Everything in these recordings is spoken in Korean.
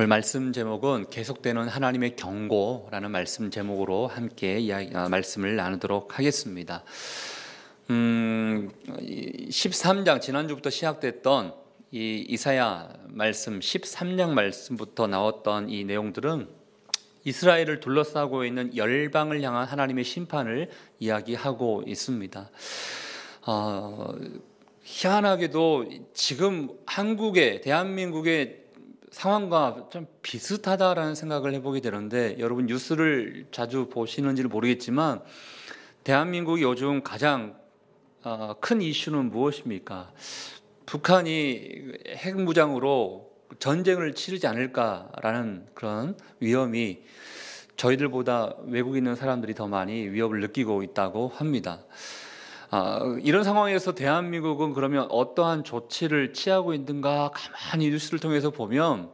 오늘 말씀 제목은 계속되는 하나님의 경고라는 말씀 제목으로 함께 이야기, 아, 말씀을 나누도록 하겠습니다. 음, 13장 지난주부터 시작됐던 이 이사야 말씀 13장 말씀부터 나왔던 이 내용들은 이스라엘을 둘러싸고 있는 열방을 향한 하나님의 심판을 이야기하고 있습니다. 어, 희한하게도 지금 한국의 대한민국의 상황과 좀 비슷하다라는 생각을 해보게 되는데 여러분 뉴스를 자주 보시는지는 모르겠지만 대한민국이 요즘 가장 어, 큰 이슈는 무엇입니까? 북한이 핵무장으로 전쟁을 치르지 않을까라는 그런 위험이 저희들보다 외국에 있는 사람들이 더 많이 위협을 느끼고 있다고 합니다. 아, 이런 상황에서 대한민국은 그러면 어떠한 조치를 취하고 있는가 가만히 뉴스를 통해서 보면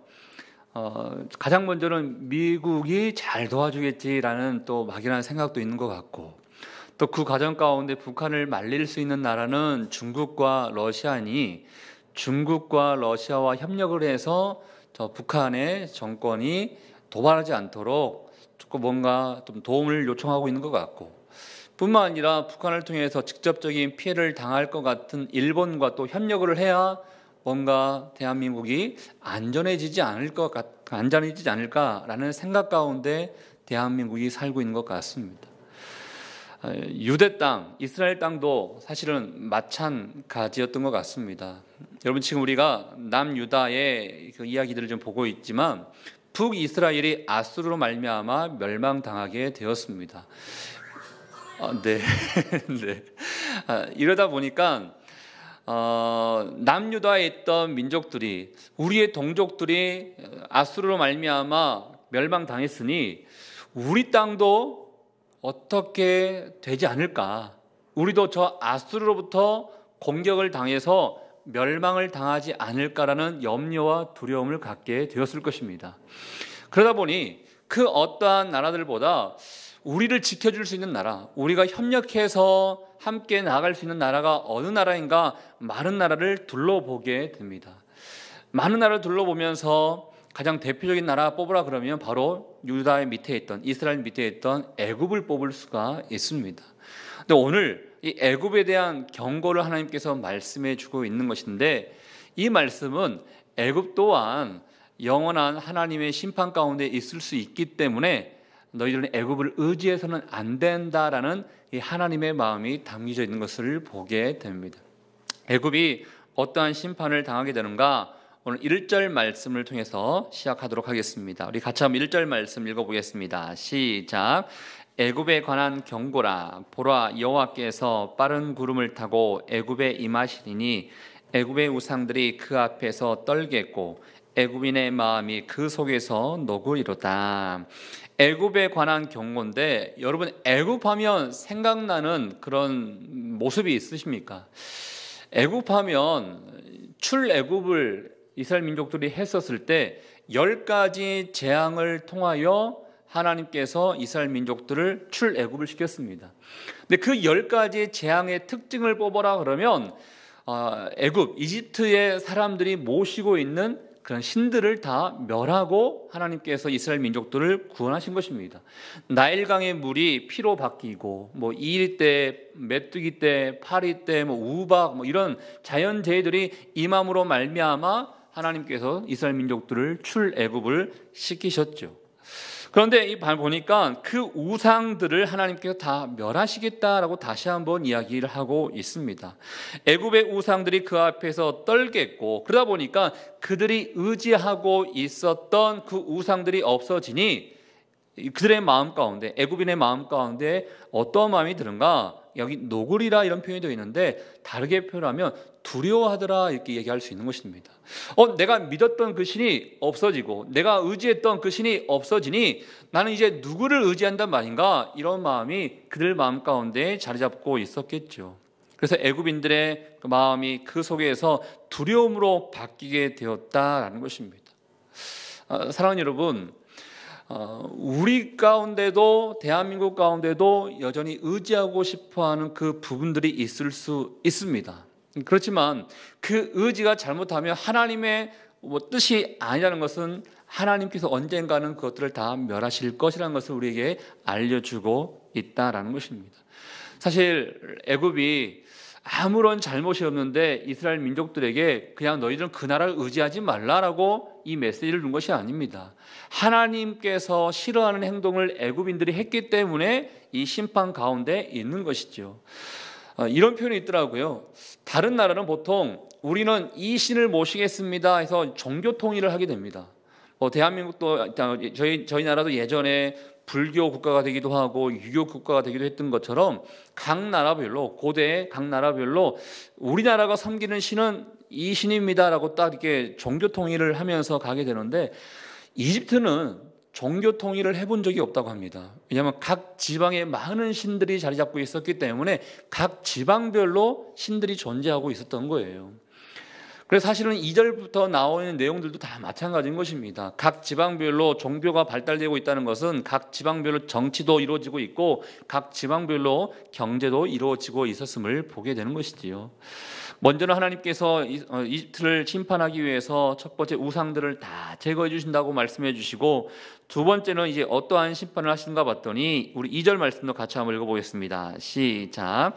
어, 가장 먼저는 미국이 잘 도와주겠지라는 또 막연한 생각도 있는 것 같고 또 그 과정 가운데 북한을 말릴 수 있는 나라는 중국과 러시아니 중국과 러시아와 협력을 해서 저 북한의 정권이 도발하지 않도록 조금 뭔가 좀 도움을 요청하고 있는 것 같고 뿐만 아니라 북한을 통해서 직접적인 피해를 당할 것 같은 일본과 또 협력을 해야 뭔가 대한민국이 안전해지지 않을 것 같, 안전해지지 않을까라는 생각 가운데 대한민국이 살고 있는 것 같습니다. 아, 유대 땅, 이스라엘 땅도 사실은 마찬가지였던 것 같습니다. 여러분 지금 우리가 남유다의 그 이야기들을 좀 보고 있지만 북 이스라엘이 아수르로 말미암아 멸망당하게 되었습니다. 어, 네. 네. 아, 이러다 보니까 어, 남유다에 있던 민족들이 우리의 동족들이 아수르로 말미암아 멸망당했으니 우리 땅도 어떻게 되지 않을까? 우리도 저 아수르로부터 공격을 당해서 멸망을 당하지 않을까라는 염려와 두려움을 갖게 되었을 것입니다. 그러다 보니 그 어떠한 나라들보다 우리를 지켜줄 수 있는 나라, 우리가 협력해서 함께 나아갈 수 있는 나라가 어느 나라인가 많은 나라를 둘러보게 됩니다. 많은 나라를 둘러보면서 가장 대표적인 나라 뽑으라 그러면 바로 유다의 밑에 있던 이스라엘 밑에 있던 애굽을 뽑을 수가 있습니다. 근데 오늘 이 애굽에 대한 경고를 하나님께서 말씀해 주고 있는 것인데 이 말씀은 애굽 또한 영원한 하나님의 심판 가운데 있을 수 있기 때문에 너희들은 애굽을 의지해서는 안 된다라는 이 하나님의 마음이 담겨져 있는 것을 보게 됩니다. 애굽이 어떠한 심판을 당하게 되는가? 오늘 1절 말씀을 통해서 시작하도록 하겠습니다. 우리 같이 한번 1절 말씀 읽어보겠습니다. 시작. 애굽에 관한 경고라 보라 여호와께서 빠른 구름을 타고 애굽에 임하시리니 애굽의 우상들이 그 앞에서 떨겠고 애굽인의 마음이 그 속에서 녹으리로다. 애굽에 관한 경고인데 여러분 애굽하면 생각나는 그런 모습이 있으십니까? 애굽하면 출애굽을 이스라엘 민족들이 했었을 때 열 가지 재앙을 통하여 하나님께서 이스라엘 민족들을 출애굽을 시켰습니다. 근데 그 열 가지 재앙의 특징을 뽑아라 그러면 아, 애굽 이집트의 사람들이 모시고 있는 그런 신들을 다 멸하고 하나님께서 이스라엘 민족들을 구원하신 것입니다. 나일강의 물이 피로 바뀌고 뭐 이리 때, 메뚜기 때, 파리 때, 뭐 우박 뭐 이런 자연 재해들이 임함으로 말미암아 하나님께서 이스라엘 민족들을 출애굽을 시키셨죠. 그런데 이 보니까 그 우상들을 하나님께서 다 멸하시겠다라고 다시 한번 이야기를 하고 있습니다. 애굽의 우상들이 그 앞에서 떨겠고 그러다 보니까 그들이 의지하고 있었던 그 우상들이 없어지니 그들의 마음 가운데 애굽인의 마음 가운데 어떤 마음이 드는가? 여기 노골이라 이런 표현이 되어 있는데 다르게 표현하면 두려워하더라 이렇게 얘기할 수 있는 것입니다. 어, 내가 믿었던 그 신이 없어지고 내가 의지했던 그 신이 없어지니 나는 이제 누구를 의지한단 말인가 이런 마음이 그들 마음 가운데 자리 잡고 있었겠죠. 그래서 애굽인들의 그 마음이 그 속에서 두려움으로 바뀌게 되었다라는 것입니다. 아, 사랑하는 여러분, 어, 우리 가운데도 대한민국 가운데도 여전히 의지하고 싶어하는 그 부분들이 있을 수 있습니다. 그렇지만 그 의지가 잘못하면 하나님의 뭐 뜻이 아니라는 것은 하나님께서 언젠가는 그것들을 다 멸하실 것이라는 것을 우리에게 알려주고 있다라는 것입니다. 사실 애굽이 아무런 잘못이 없는데 이스라엘 민족들에게 그냥 너희들은 그 나라를 의지하지 말라라고 이 메시지를 준 것이 아닙니다. 하나님께서 싫어하는 행동을 애굽인들이 했기 때문에 이 심판 가운데 있는 것이죠. 어, 이런 표현이 있더라고요. 다른 나라는 보통 우리는 이 신을 모시겠습니다 해서 종교 통일을 하게 됩니다. 뭐 대한민국도 저희 저희 나라도 예전에 불교 국가가 되기도 하고 유교 국가가 되기도 했던 것처럼 각 나라별로 고대 각 나라별로 우리나라가 섬기는 신은 이 신입니다라고 딱 이렇게 종교 통일을 하면서 가게 되는데 이집트는 종교 통일을 해본 적이 없다고 합니다. 왜냐하면 각 지방에 많은 신들이 자리 잡고 있었기 때문에 각 지방별로 신들이 존재하고 있었던 거예요. 그래서 사실은 2절부터 나오는 내용들도 다 마찬가지인 것입니다. 각 지방별로 종교가 발달되고 있다는 것은 각 지방별로 정치도 이루어지고 있고 각 지방별로 경제도 이루어지고 있었음을 보게 되는 것이지요. 먼저는 하나님께서 어, 이집트를 심판하기 위해서 첫 번째 우상들을 다 제거해 주신다고 말씀해 주시고 두 번째는 이제 어떠한 심판을 하시는가 봤더니 우리 2절 말씀도 같이 한번 읽어 보겠습니다. 시작.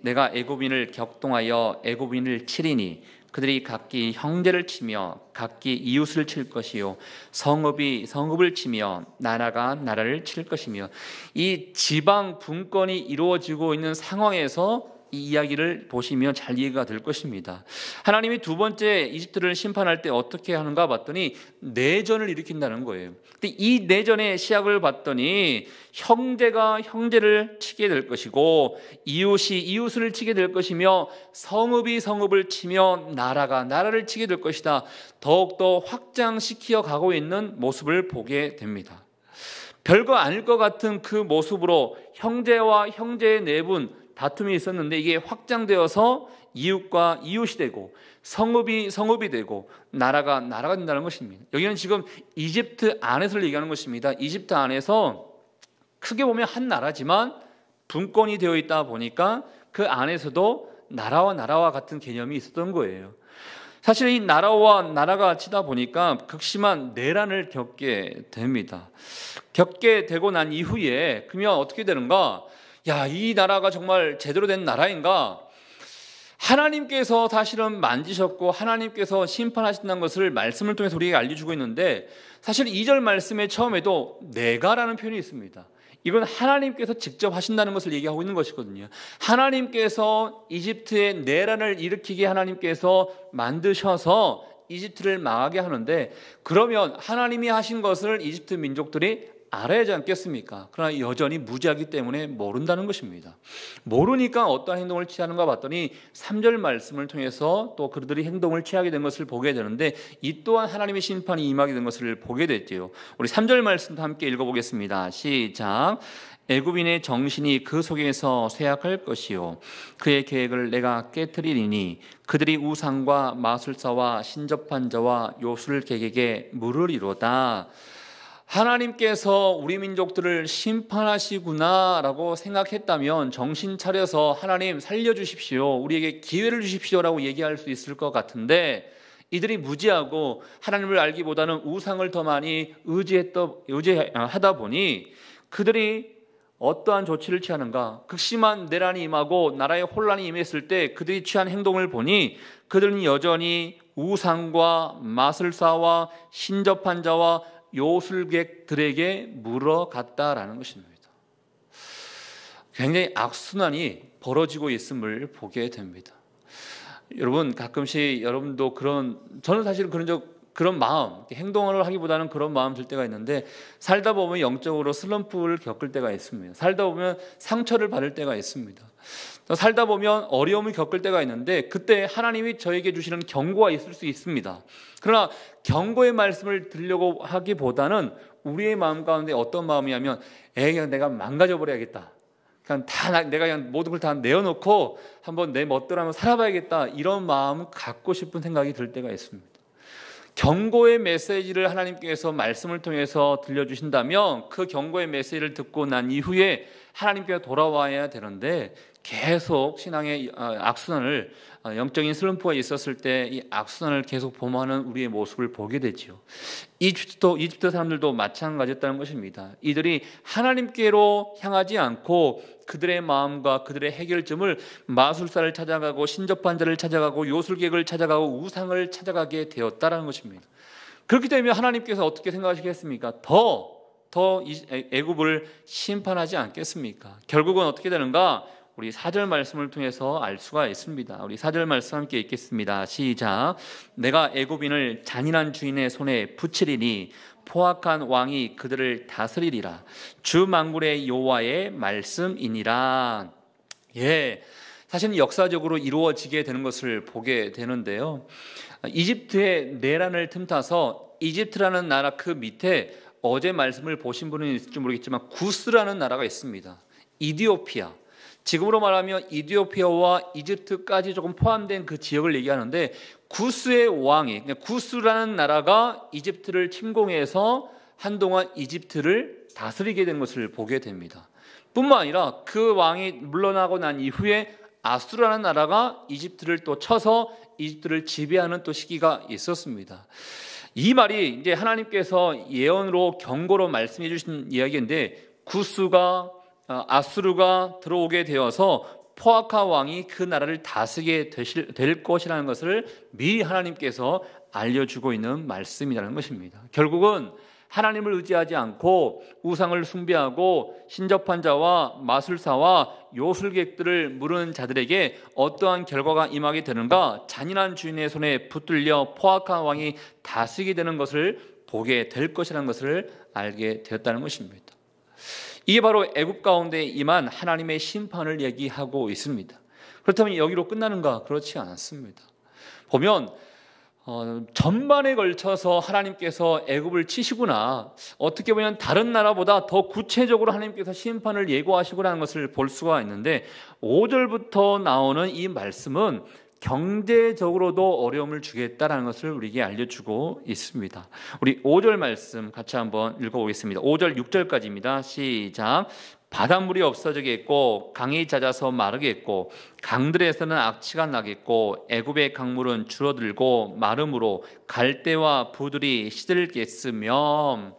내가 애굽인을 격동하여 애굽인을 치리니 그들이 각기 형제를 치며 각기 이웃을 칠 것이요 성읍이 성읍을 치며 나라가 나라를 칠 것이며 이 지방 분권이 이루어지고 있는 상황에서 이 이야기를 보시면 잘 이해가 될 것입니다. 하나님이 두 번째 이집트를 심판할 때 어떻게 하는가 봤더니 내전을 일으킨다는 거예요. 근데 이 내전의 시작을 봤더니 형제가 형제를 치게 될 것이고 이웃이 이웃을 치게 될 것이며 성읍이 성읍을 치며 나라가 나라를 치게 될 것이다. 더욱더 확장시키어 가고 있는 모습을 보게 됩니다. 별거 아닐 것 같은 그 모습으로 형제와 형제의 내분, 네 다툼이 있었는데 이게 확장되어서 이웃과 이웃이 되고 성읍이 성읍이 되고 나라가 나라가 된다는 것입니다. 여기는 지금 이집트 안에서 얘기하는 것입니다. 이집트 안에서 크게 보면 한 나라지만 분권이 되어 있다 보니까 그 안에서도 나라와 나라와 같은 개념이 있었던 거예요. 사실 이 나라와 나라가 치다 보니까 극심한 내란을 겪게 됩니다. 겪게 되고 난 이후에 그러면 어떻게 되는가? 야, 이 나라가 정말 제대로 된 나라인가? 하나님께서 사실은 만지셨고 하나님께서 심판하신다는 것을 말씀을 통해서 우리에게 알려주고 있는데 사실 이절 말씀의 처음에도 내가라는 표현이 있습니다. 이건 하나님께서 직접 하신다는 것을 얘기하고 있는 것이거든요. 하나님께서 이집트의 내란을 일으키게 하나님께서 만드셔서 이집트를 망하게 하는데 그러면 하나님이 하신 것을 이집트 민족들이 알아야지 않겠습니까? 그러나 여전히 무지하기 때문에 모른다는 것입니다. 모르니까 어떠한 행동을 취하는가 봤더니 3절 말씀을 통해서 또 그들이 행동을 취하게 된 것을 보게 되는데 이 또한 하나님의 심판이 임하게 된 것을 보게 됐지요. 우리 3절 말씀도 함께 읽어보겠습니다. 시작. 애굽인의 정신이 그 속에서 쇠약할 것이요 그의 계획을 내가 깨뜨리리니 그들이 우상과 마술사와 신접한 자와 요술객에게 물으리로다. 하나님께서 우리 민족들을 심판하시구나라고 생각했다면 정신 차려서 하나님 살려주십시오. 우리에게 기회를 주십시오라고 얘기할 수 있을 것 같은데 이들이 무지하고 하나님을 알기보다는 우상을 더 많이 의지했다, 의지하다 아, 보니 그들이 어떠한 조치를 취하는가? 극심한 내란이 임하고 나라에 혼란이 임했을 때 그들이 취한 행동을 보니 그들은 여전히 우상과 마술사와 신접한 자와 요술객들에게 물어갔다라는 것입니다. 굉장히 악순환이 벌어지고 있음을 보게 됩니다. 여러분 가끔씩 여러분도 그런 저는 사실 그런 적 그런 마음, 행동을 하기보다는 그런 마음 들 때가 있는데 살다 보면 영적으로 슬럼프를 겪을 때가 있습니다. 살다 보면 상처를 받을 때가 있습니다. 살다 보면 어려움을 겪을 때가 있는데 그때 하나님이 저에게 주시는 경고가 있을 수 있습니다. 그러나 경고의 말씀을 들려고 하기보다는 우리의 마음 가운데 어떤 마음이냐면 에이 그 내가 망가져 버려야겠다. 그냥 다 내가 그냥 모든 걸 다 내어놓고 한번 내 멋대로 한번 살아봐야겠다 이런 마음 갖고 싶은 생각이 들 때가 있습니다. 경고의 메시지를 하나님께서 말씀을 통해서 들려주신다면 그 경고의 메시지를 듣고 난 이후에 하나님께 돌아와야 되는데 계속 신앙의 어, 악순환을 어, 영적인 슬럼프가 있었을 때 이 악순환을 계속 범하는 우리의 모습을 보게 되지요. 이집도 트 이집트 사람들도 마찬가지였다는 것입니다. 이들이 하나님께로 향하지 않고 그들의 마음과 그들의 해결점을 마술사를 찾아가고 신접한자를 찾아가고 요술객을 찾아가고 우상을 찾아가게 되었다는 것입니다. 그렇기 때문에 하나님께서 어떻게 생각하시겠습니까? 더 더 애굽을 심판하지 않겠습니까? 결국은 어떻게 되는가? 우리 사절 말씀을 통해서 알 수가 있습니다. 우리 사절 말씀 함께 읽겠습니다. 시작. 내가 애굽인을 잔인한 주인의 손에 붙이리니 포악한 왕이 그들을 다스리리라. 주 만군의 여호와의 말씀이니라. 예. 사실 역사적으로 이루어지게 되는 것을 보게 되는데요. 이집트의 내란을 틈타서 이집트라는 나라 그 밑에 어제 말씀을 보신 분은 있을지 모르겠지만 구스라는 나라가 있습니다. 이디오피아. 지금으로 말하면 이디오피아와 이집트까지 조금 포함된 그 지역을 얘기하는데 구스의 왕이 그러니까 구스라는 나라가 이집트를 침공해서 한동안 이집트를 다스리게 된 것을 보게 됩니다. 뿐만 아니라 그 왕이 물러나고 난 이후에 아수라는 나라가 이집트를 또 쳐서 이집트를 지배하는 또 시기가 있었습니다. 이 말이 이제 하나님께서 예언으로 경고로 말씀해 주신 이야기인데 구스가 어, 아수르가 들어오게 되어서 포아카 왕이 그 나라를 다스게 되실, 될 것이라는 것을 미리 하나님께서 알려주고 있는 말씀이라는 것입니다. 결국은 하나님을 의지하지 않고 우상을 숭배하고 신접한 자와 마술사와 요술객들을 물은 자들에게 어떠한 결과가 임하게 되는가 잔인한 주인의 손에 붙들려 포악한 왕이 다스게 되는 것을 보게 될 것이라는 것을 알게 되었다는 것입니다. 이게 바로 애굽 가운데 임한 하나님의 심판을 얘기하고 있습니다. 그렇다면 여기로 끝나는가? 그렇지 않습니다. 보면 어, 전반에 걸쳐서 하나님께서 애굽을 치시구나. 어떻게 보면 다른 나라보다 더 구체적으로 하나님께서 심판을 예고하시구나 하는 것을 볼 수가 있는데 5절부터 나오는 이 말씀은 경제적으로도 어려움을 주겠다라는 것을 우리에게 알려주고 있습니다. 우리 5절 말씀 같이 한번 읽어보겠습니다. 5절 6절까지입니다. 시작. 바닷물이 없어지겠고 강이 잦아서 마르겠고 강들에서는 악취가 나겠고 애굽의 강물은 줄어들고 마름으로 갈대와 부들이 시들겠으며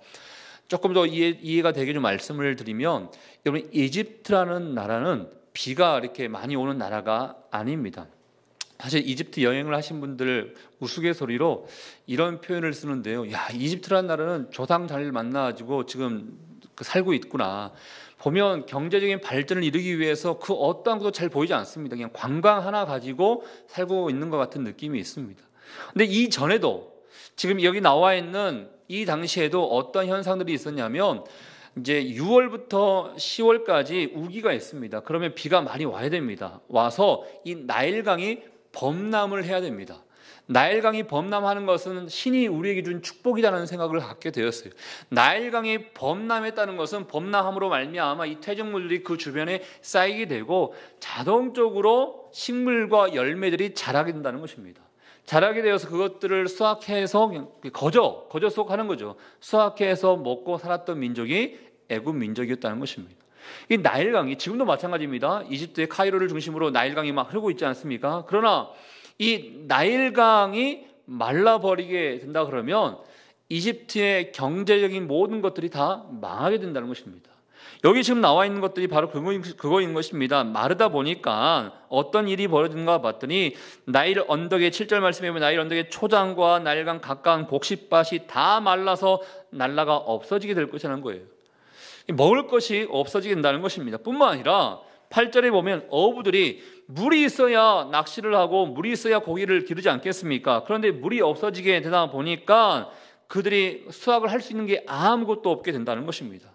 조금 더 이해, 가 되게 좀 말씀을 드리면 여러분 이집트라는 나라는 비가 이렇게 많이 오는 나라가 아닙니다. 사실 이집트 여행을 하신 분들 우스갯소리로 이런 표현을 쓰는데요. 야, 이집트란 나라는 조상 잘 만나가지고 지금 그 살고 있구나. 보면 경제적인 발전을 이루기 위해서 그 어떠한 것도 잘 보이지 않습니다. 그냥 관광 하나 가지고 살고 있는 것 같은 느낌이 있습니다. 근데 이 전에도 지금 여기 나와 있는 이 당시에도 어떤 현상들이 있었냐면 이제 6월부터 10월까지 우기가 있습니다. 그러면 비가 많이 와야 됩니다. 와서 이 나일강이 범람을 해야 됩니다. 나일강이 범람하는 것은 신이 우리에게 준 축복이라는 생각을 갖게 되었어요. 나일강이 범람했다는 것은 범람함으로 말미암아 이 퇴적물들이 그 주변에 쌓이게 되고 자동적으로 식물과 열매들이 자라게 된다는 것입니다. 자라게 되어서 그것들을 수확해서 거저 거저 수하는 거죠. 수확해서 먹고 살았던 민족이 애굽 민족이었다는 것입니다. 이 나일강이 지금도 마찬가지입니다. 이집트의 카이로를 중심으로 나일강이 막 흐르고 있지 않습니까? 그러나 이 나일강이 말라버리게 된다 그러면 이집트의 경제적인 모든 것들이 다 망하게 된다는 것입니다. 여기 지금 나와 있는 것들이 바로 그거인 것입니다. 마르다 보니까 어떤 일이 벌어진가 봤더니 나일 언덕의 7절 말씀에 보면 나일 언덕의 초장과 나일강 각각 곡식밭이 다 말라서 날라가 없어지게 될 것이라는 거예요. 먹을 것이 없어지긴다는 것입니다. 뿐만 아니라 8절에 보면 어부들이 물이 있어야 낚시를 하고 물이 있어야 고기를 기르지 않겠습니까? 그런데 물이 없어지게 되다 보니까 그들이 수확을 할 수 있는 게 아무것도 없게 된다는 것입니다.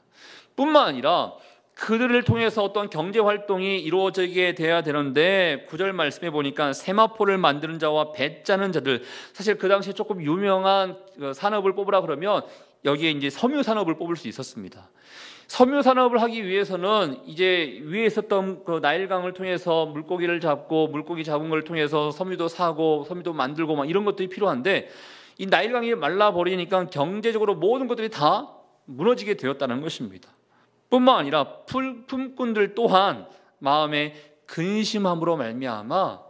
뿐만 아니라 그들을 통해서 어떤 경제 활동이 이루어지게 돼야 되는데 구절 말씀해 보니까 세마포를 만드는 자와 배 짜는 자들 사실 그 당시에 조금 유명한 그 산업을 뽑으라 그러면 여기에 이제 섬유 산업을 뽑을 수 있었습니다. 섬유 산업을 하기 위해서는 이제 위에 있었던 그 나일강을 통해서 물고기를 잡고 물고기 잡은 걸 통해서 섬유도 사고 섬유도 만들고 막 이런 것들이 필요한데 이 나일강이 말라버리니까 경제적으로 모든 것들이 다 무너지게 되었다는 것입니다. 뿐만 아니라 풀, 품꾼들 또한 마음에 근심함으로 말미암아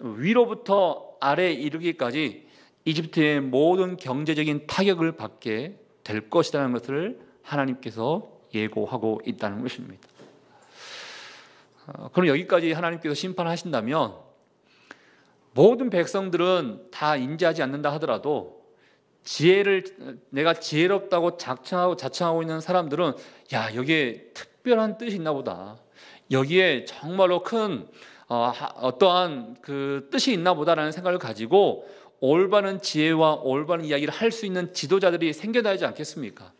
위로부터 아래 이르기까지 이집트의 모든 경제적인 타격을 받게 될 것이라는 것을 하나님께서 예고하고 있다는 것입니다. 어, 그럼 여기까지 하나님께서 심판하신다면 모든 백성들은 다 인지하지 않는다 하더라도 지혜를 내가 지혜롭다고 자청하고 자청하고 있는 사람들은 야 여기에 특별한 뜻이 있나 보다 여기에 정말로 큰 어, 어떠한 그 뜻이 있나 보다라는 생각을 가지고 올바른 지혜와 올바른 이야기를 할 수 있는 지도자들이 생겨나지 않겠습니까?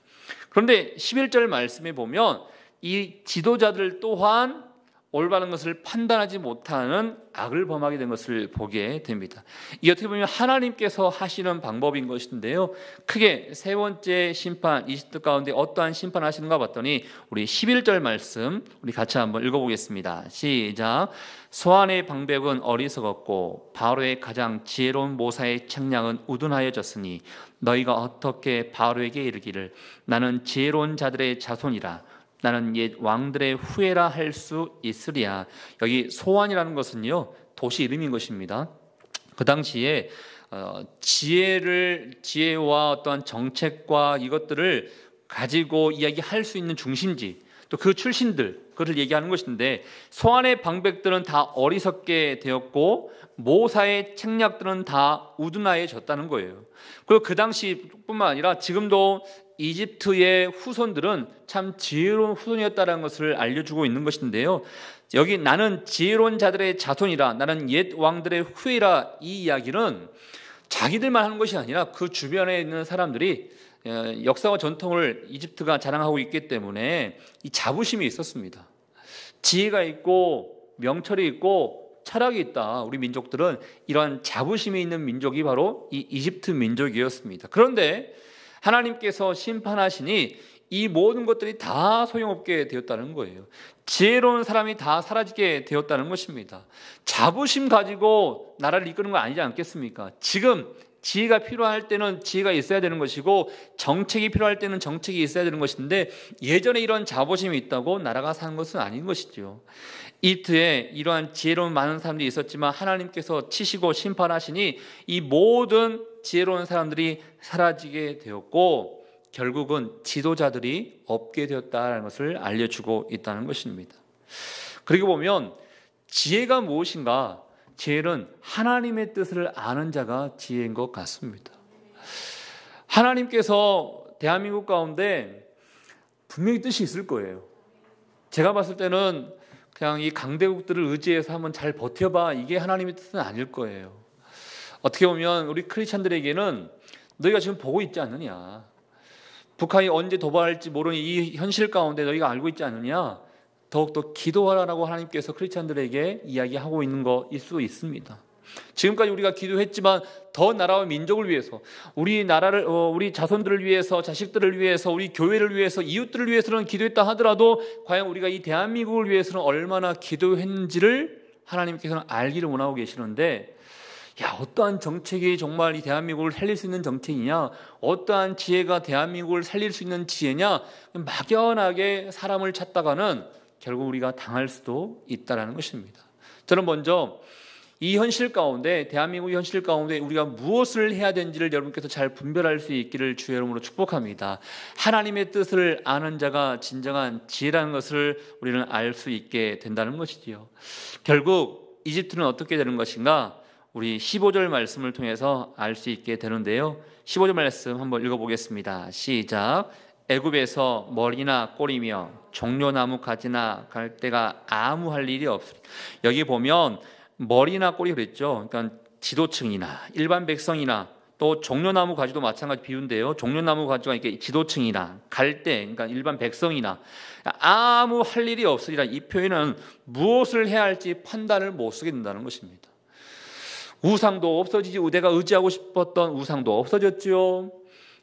그런데 11절 말씀에 보면 이 지도자들 또한 올바른 것을 판단하지 못하는 악을 범하게 된 것을 보게 됩니다. 이 어떻게 보면 하나님께서 하시는 방법인 것인데요. 크게 세 번째 심판 20도 가운데 어떠한 심판 하시는가 봤더니 우리 11절 말씀 우리 같이 한번 읽어보겠습니다. 시작. 소환의 방백은 어리석었고 바로의 가장 지혜로운 모사의 책량은 우둔하여졌으니 너희가 어떻게 바로에게 이르기를 나는 지혜로운 자들의 자손이라 나는 옛 왕들의 후예라 할 수 있으리야. 여기 소환이라는 것은요 도시 이름인 것입니다. 그 당시에 어, 지혜를 지혜와 어떠한 정책과 이것들을 가지고 이야기할 수 있는 중심지 또 그 출신들 그를 얘기하는 것인데 소환의 방백들은 다 어리석게 되었고 모사의 책략들은 다 우둔하여졌다는 거예요. 그리고 그 당시뿐만 아니라 지금도 이집트의 후손들은 참 지혜로운 후손이었다는 것을 알려주고 있는 것인데요. 여기 나는 지혜로운 자들의 자손이라 나는 옛 왕들의 후예라 이 이야기는 자기들만 하는 것이 아니라 그 주변에 있는 사람들이 어, 역사와 전통을 이집트가 자랑하고 있기 때문에 이 자부심이 있었습니다. 지혜가 있고 명철이 있고 철학이 있다. 우리 민족들은 이러한 자부심이 있는 민족이 바로 이 이집트 민족이었습니다. 그런데 하나님께서 심판하시니 이 모든 것들이 다 소용없게 되었다는 거예요. 지혜로운 사람이 다 사라지게 되었다는 것입니다. 자부심 가지고 나라를 이끄는 거 아니지 않겠습니까? 지금 지혜가 필요할 때는 지혜가 있어야 되는 것이고 정책이 필요할 때는 정책이 있어야 되는 것인데 예전에 이런 자부심이 있다고 나라가 사는 것은 아닌 것이죠. 이트에 이러한 지혜로운 많은 사람들이 있었지만 하나님께서 치시고 심판하시니 이 모든 지혜로운 사람들이 사라지게 되었고 결국은 지도자들이 없게 되었다는 것을 알려주고 있다는 것입니다. 그리고 보면 지혜가 무엇인가? 지혜는 하나님의 뜻을 아는 자가 지혜인 것 같습니다. 하나님께서 대한민국 가운데 분명히 뜻이 있을 거예요. 제가 봤을 때는 그냥 이 강대국들을 의지해서 한번 잘 버텨봐 이게 하나님의 뜻은 아닐 거예요. 어떻게 보면 우리 크리스천들에게는 너희가 지금 보고 있지 않느냐. 북한이 언제 도발할지 모르는 이 현실 가운데 너희가 알고 있지 않느냐. 더욱더 기도하라라고 하나님께서 크리스천들에게 이야기하고 있는 것일 수 있습니다. 지금까지 우리가 기도했지만 더 나라와 민족을 위해서 우리 나라를 어, 우리 자손들을 위해서 자식들을 위해서 우리 교회를 위해서 이웃들을 위해서는 기도했다 하더라도 과연 우리가 이 대한민국을 위해서는 얼마나 기도했는지를 하나님께서는 알기를 원하고 계시는데 야, 어떠한 정책이 정말 이 대한민국을 살릴 수 있는 정책이냐? 어떠한 지혜가 대한민국을 살릴 수 있는 지혜냐? 막연하게 사람을 찾다가는 결국 우리가 당할 수도 있다라는 것입니다. 저는 먼저 이 현실 가운데 대한민국 현실 가운데 우리가 무엇을 해야 되는지를 여러분께서 잘 분별할 수 있기를 주의 이름으로 축복합니다. 하나님의 뜻을 아는 자가 진정한 지혜라는 것을 우리는 알 수 있게 된다는 것이지요. 결국 이집트는 어떻게 되는 것인가? 우리 15절 말씀을 통해서 알 수 있게 되는데요. 15절 말씀 한번 읽어보겠습니다. 시작. 애굽에서 머리나 꼬리며 종려나무 가지나 갈대가 아무 할 일이 없으리. 여기 보면 머리나 꼬리 그랬죠. 그러니까 지도층이나 일반 백성이나 또 종려나무 가지도 마찬가지 비유인데요. 종려나무 가지가 이렇게 지도층이나 갈 때, 그러니까 일반 백성이나 아무 할 일이 없으리라 이 표현은 무엇을 해야 할지 판단을 못 쓰게 된다는 것입니다. 우상도 없어지지 우대가 의지하고 싶었던 우상도 없어졌지요.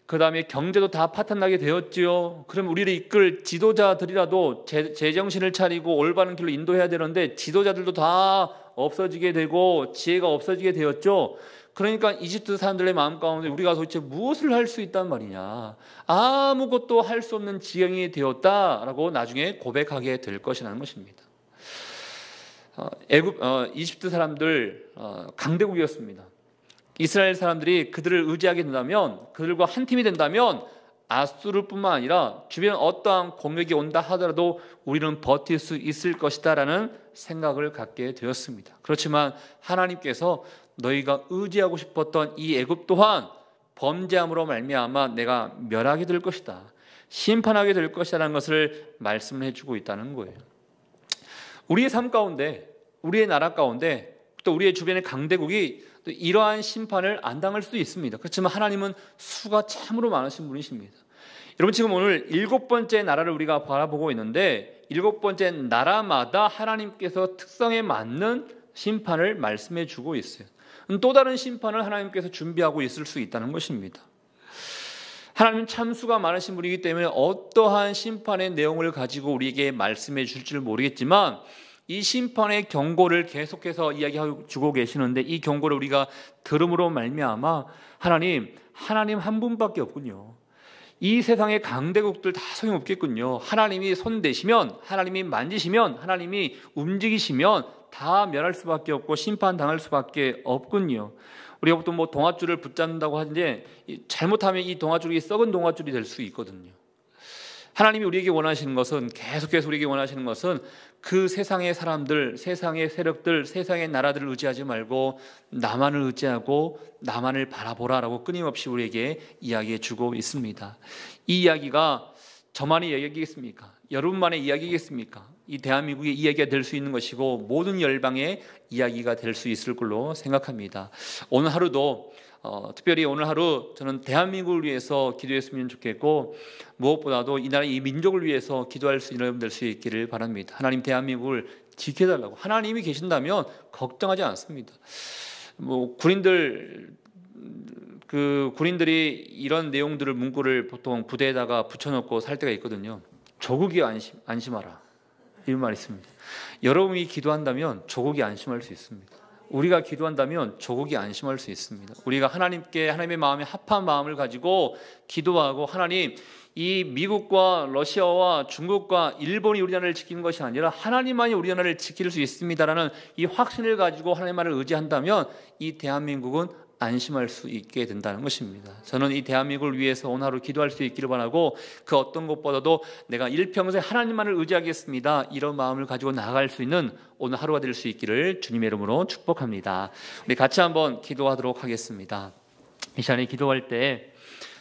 그 다음에 경제도 다 파탄나게 되었지요. 그럼 우리를 이끌 지도자들이라도 제, 제정신을 차리고 올바른 길로 인도해야 되는데 지도자들도 다 없어지게 되고 지혜가 없어지게 되었죠. 그러니까 이집트 사람들의 마음 가운데 우리가 도대체 무엇을 할 수 있단 말이냐. 아무것도 할 수 없는 지경이 되었다라고 나중에 고백하게 될 것이라는 것입니다. 어, 애굽 어, 이집트 사람들 어, 강대국이었습니다. 이스라엘 사람들이 그들을 의지하게 된다면 그들과 한 팀이 된다면 아수르뿐만 아니라 주변 어떠한 공격이 온다 하더라도 우리는 버틸 수 있을 것이다라는 생각을 갖게 되었습니다. 그렇지만 하나님께서 너희가 의지하고 싶었던 이 애굽 또한 범죄함으로 말미암아 내가 멸하게 될 것이다. 심판하게 될 것이라는 것을 말씀 해주고 있다는 거예요. 우리의 삶 가운데, 우리의 나라 가운데 또 우리의 주변의 강대국이 이러한 심판을 안 당할 수 있습니다. 그렇지만 하나님은 수가 참으로 많으신 분이십니다. 여러분 지금 오늘 일곱 번째 나라를 우리가 바라보고 있는데 일곱 번째 나라마다 하나님께서 특성에 맞는 심판을 말씀해 주고 있어요. 또 다른 심판을 하나님께서 준비하고 있을 수 있다는 것입니다. 하나님 참수가 많으신 분이기 때문에 어떠한 심판의 내용을 가지고 우리에게 말씀해 주실 줄 모르겠지만 이 심판의 경고를 계속해서 이야기하고 계시는데 이 경고를 우리가 들음으로 말미암아 하나님 하나님 한 분밖에 없군요. 이 세상의 강대국들 다 소용없겠군요. 하나님이 손 대시면, 하나님이 만지시면, 하나님이 움직이시면 다 멸할 수밖에 없고 심판당할 수밖에 없군요. 우리가 보통 뭐 동아줄을 붙잡는다고 하는데 잘못하면 이 동아줄이 썩은 동아줄이 될 수 있거든요. 하나님이 우리에게 원하시는 것은 계속해서 우리에게 원하시는 것은 그 세상의 사람들, 세상의 세력들, 세상의 나라들을 의지하지 말고 나만을 의지하고 나만을 바라보라라고 끊임없이 우리에게 이야기해 주고 있습니다. 이 이야기가 저만의 이야기겠습니까? 여러분만의 이야기겠습니까? 이 대한민국의 이야기가 될 수 있는 것이고 모든 열방의 이야기가 될 수 있을 걸로 생각합니다. 오늘 하루도 어, 특별히 오늘 하루 저는 대한민국을 위해서 기도했으면 좋겠고 무엇보다도 이 나라 이 민족을 위해서 기도할 수 있는 될수 있기를 바랍니다. 하나님 대한민국을 지켜달라고 하나님이 계신다면 걱정하지 않습니다. 뭐 군인들 그 군인들이 이런 내용들을 문구를 보통 부대에다가 붙여놓고 살 때가 있거든요. 조국이 안심 안심하라. 이런 말이 있습니다. 여러분이 기도한다면 조국이 안심할 수 있습니다. 우리가 기도한다면 조국이 안심할 수 있습니다. 우리가 하나님께 하나님의 마음에 합한 마음을 가지고 기도하고 하나님 이 미국과 러시아와 중국과 일본이 우리 나라를 지키는 것이 아니라 하나님만이 우리 나라를 지킬 수 있습니다라는 이 확신을 가지고 하나님만을 의지한다면 이 대한민국은 안심할 수 있게 된다는 것입니다. 저는 이 대한민국을 위해서 오늘 하루 기도할 수 있기를 바라고 그 어떤 것보다도 내가 일평생 하나님만을 의지하겠습니다. 이런 마음을 가지고 나아갈 수 있는 오늘 하루가 될 수 있기를 주님의 이름으로 축복합니다. 우리 같이 한번 기도하도록 하겠습니다. 이 시간에 기도할 때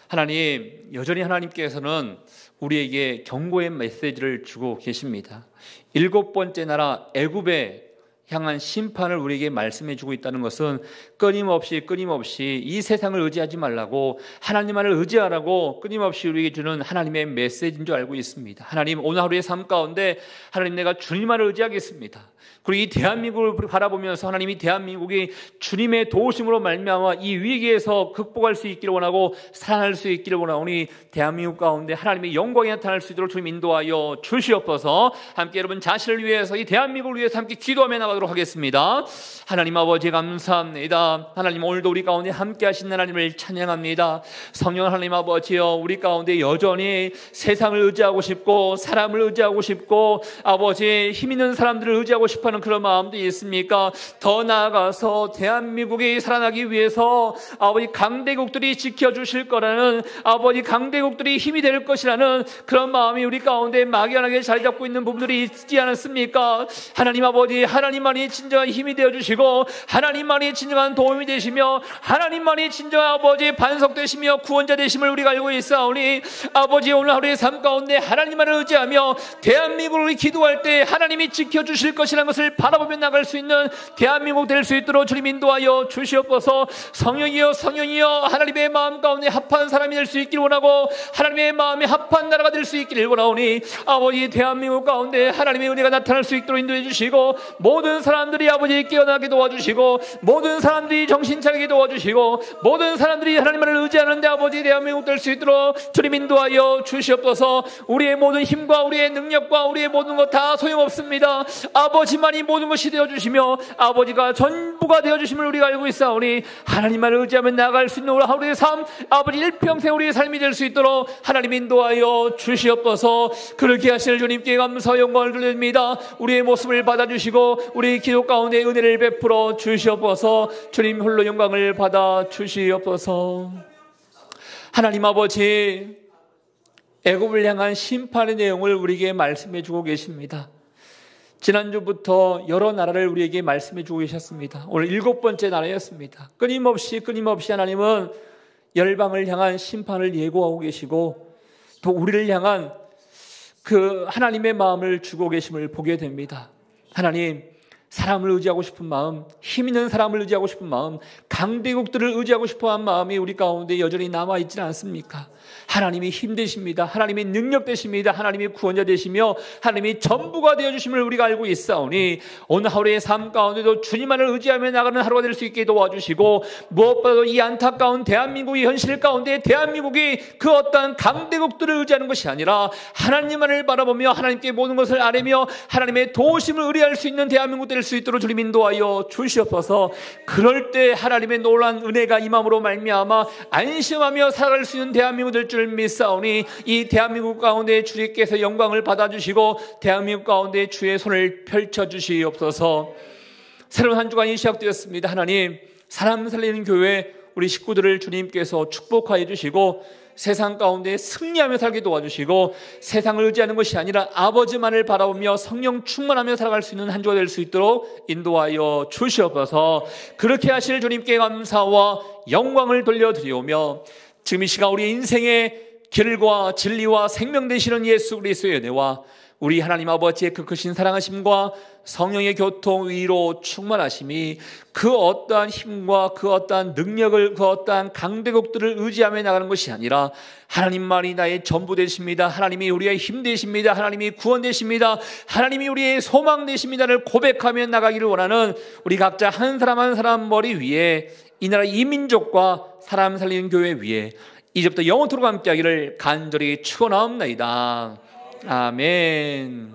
하나님, 여전히 하나님께서는 우리에게 경고의 메시지를 주고 계십니다. 일곱 번째 나라 애굽에 향한 심판을 우리에게 말씀해 주고 있다는 것은 끊임없이 끊임없이 이 세상을 의지하지 말라고 하나님만을 의지하라고 끊임없이 우리에게 주는 하나님의 메시지인 줄 알고 있습니다. 하나님 오늘 하루의 삶 가운데 하나님 내가 주님만을 의지하겠습니다. 그리고 이 대한민국을 바라보면서 하나님이 대한민국이 주님의 도우심으로 말미암아 이 위기에서 극복할 수 있기를 원하고 살아날 수 있기를 원하오니 대한민국 가운데 하나님의 영광이 나타날 수 있도록 주님 인도하여 주시옵소서. 함께 여러분 자신을 위해서 이 대한민국을 위해서 함께 기도하며 나가 기도하도록 하겠습니다. 하나님 아버지 감사합니다. 하나님 오늘도 우리 가운데 함께 하신 하나님을 찬양합니다. 성령 하나님 아버지여 우리 가운데 여전히 세상을 의지하고 싶고 사람을 의지하고 싶고 아버지 힘 있는 사람들을 의지하고 싶어하는 그런 마음도 있습니까? 더 나아가서 대한민국이 살아나기 위해서 아버지 강대국들이 지켜주실 거라는 아버지 강대국들이 힘이 될 것이라는 그런 마음이 우리 가운데 막연하게 자리 잡고 있는 부분들이 있지 않습니까? 하나님 아버지 하나님 하나님만이 진정한 힘이 되어 주시고 하나님만이 진정한 도움이 되시며 하나님만이 진정한 아버지 반석 되시며 구원자 되심을 우리가 알고 있사오니 아버지 오늘 하루의 삶 가운데 하나님만을 의지하며 대한민국을 기도할 때 하나님이 지켜 주실 것이라는 것을 바라보며 나갈 수 있는 대한민국 될 수 있도록 주님 인도하여 주시옵소서 성령이여 성령이여 하나님의 마음 가운데 합한 사람이 될 수 있기를 원하고 하나님의 마음에 합한 나라가 될 수 있기를 원하오니 아버지 대한민국 가운데 하나님의 은혜가 나타날 수 있도록 인도해 주시고 모든 모든 사람들이 아버지 깨어나게 도와주시고 모든 사람들이 정신 차리게 도와주시고 모든 사람들이 하나님을 의지하는데 아버지 대한민국 될 수 있도록 주님 인도하여 주시옵소서 우리의 모든 힘과 우리의 능력과 우리의 모든 것 다 소용없습니다 아버지만이 모든 것이 되어주시며 아버지가 전부가 되어주심을 우리가 알고 있사오니 하나님만을 의지하면나갈수 있는 우리 의삶 아버지 일평생 우리의 삶이 될 수 있도록 하나님 인도하여 주시옵소서 그렇게 하실 주님께 감사 영광을 드립니다 우리의 모습을 받아주시고 우리 우리 기도 가운데 은혜를 베풀어 주시옵소서 주님 홀로 영광을 받아 주시옵소서 하나님 아버지 애굽을 향한 심판의 내용을 우리에게 말씀해 주고 계십니다. 지난주부터 여러 나라를 우리에게 말씀해 주고 계셨습니다. 오늘 일곱 번째 나라였습니다. 끊임없이 끊임없이 하나님은 열방을 향한 심판을 예고하고 계시고 또 우리를 향한 그 하나님의 마음을 주고 계심을 보게 됩니다. 하나님, 사람을 의지하고 싶은 마음, 힘 있는 사람을 의지하고 싶은 마음, 강대국들을 의지하고 싶어 한 마음이 우리 가운데 여전히 남아 있지 않습니까? 하나님이 힘 되십니다. 하나님이 능력 되십니다. 하나님이 구원자 되시며 하나님이 전부가 되어 주심을 우리가 알고 있사오니 오늘 하루의 삶 가운데도 주님만을 의지하며 나가는 하루가 될 수 있게 도와주시고 무엇보다도 이 안타까운 대한민국의 현실 가운데 대한민국이 그 어떠한 강대국들을 의지하는 것이 아니라 하나님만을 바라보며 하나님께 모든 것을 아뢰며 하나님의 도우심을 의뢰할 수 있는 대한민국 될수 있도록 주님 인도하여 주시옵소서. 그럴 때 하나님의 놀란 은혜가 이마음으로 말미암아 안심하며 살아갈 수 있는 대한민국 될줄 믿사오니 이 대한민국 가운데 주님께서 영광을 받아주시고 대한민국 가운데 주의 손을 펼쳐 주시옵소서. 새로운 한 주간이 시작되었습니다. 하나님 사람 살리는 교회 우리 식구들을 주님께서 축복하여 주시고 세상 가운데 승리하며 살게 도와주시고 세상을 의지하는 것이 아니라 아버지만을 바라보며 성령 충만하며 살아갈 수 있는 한 주가 될 수 있도록 인도하여 주시옵소서 그렇게 하실 주님께 감사와 영광을 돌려드리오며 지금 이 시간 우리 인생의 길과 진리와 생명 되시는 예수 그리스도의 은혜와 우리 하나님 아버지의 그 크신 사랑하심과 성령의 교통 위로 충만하심이 그 어떠한 힘과 그 어떠한 능력을 그 어떠한 강대국들을 의지하며 나가는 것이 아니라 하나님만이 나의 전부 되십니다. 하나님이 우리의 힘 되십니다. 하나님이 구원 되십니다. 하나님이 우리의 소망 되십니다를 고백하며 나가기를 원하는 우리 각자 한 사람 한 사람 머리 위에 이 나라 이 민족과 사람 살리는 교회 위에 이제부터 영원토록 함께하기를 간절히 추원하옵나이다. 아멘.